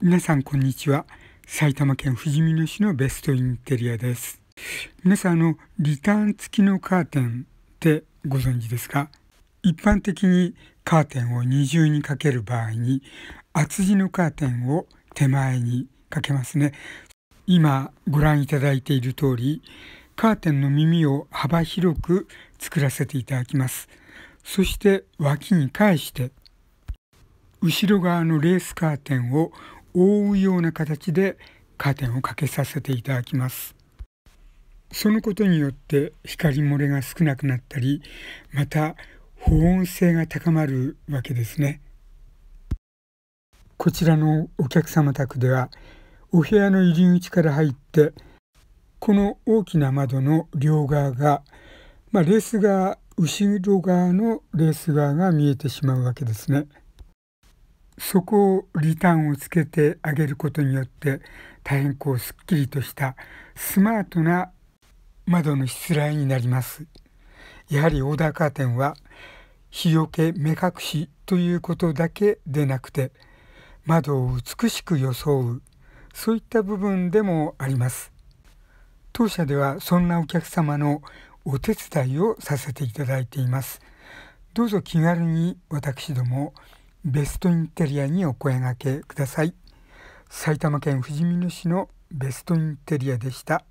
皆さんこんにちは埼玉県ふじみ野市のベストインテリアです皆さんあのリターン付きのカーテンってご存知ですか一般的にカーテンを二重にかける場合に厚地のカーテンを手前にかけますね今ご覧いただいている通りカーテンの耳を幅広く作らせていただきますそして脇に返して後ろ側のレースカーテンを覆うような形でカーテンをかけさせていただきますそのことによって光漏れが少なくなったりまた保温性が高まるわけですねこちらのお客様宅ではお部屋の入り口から入ってこの大きな窓の両側が、まあ、レース側後ろ側のレース側が見えてしまうわけですね。そこをリターンをつけてあげることによって大変こうすっきりとしたスマートな窓のしつらいになります。やはりオーダーカーテンは日よけ目隠しということだけでなくて窓を美しく装うそういった部分でもあります。当社ではそんなお客様のお手伝いをさせていただいています。どうぞ気軽に私どもベストインテリアにお声がけください埼玉県ふじみ野市のベストインテリアでした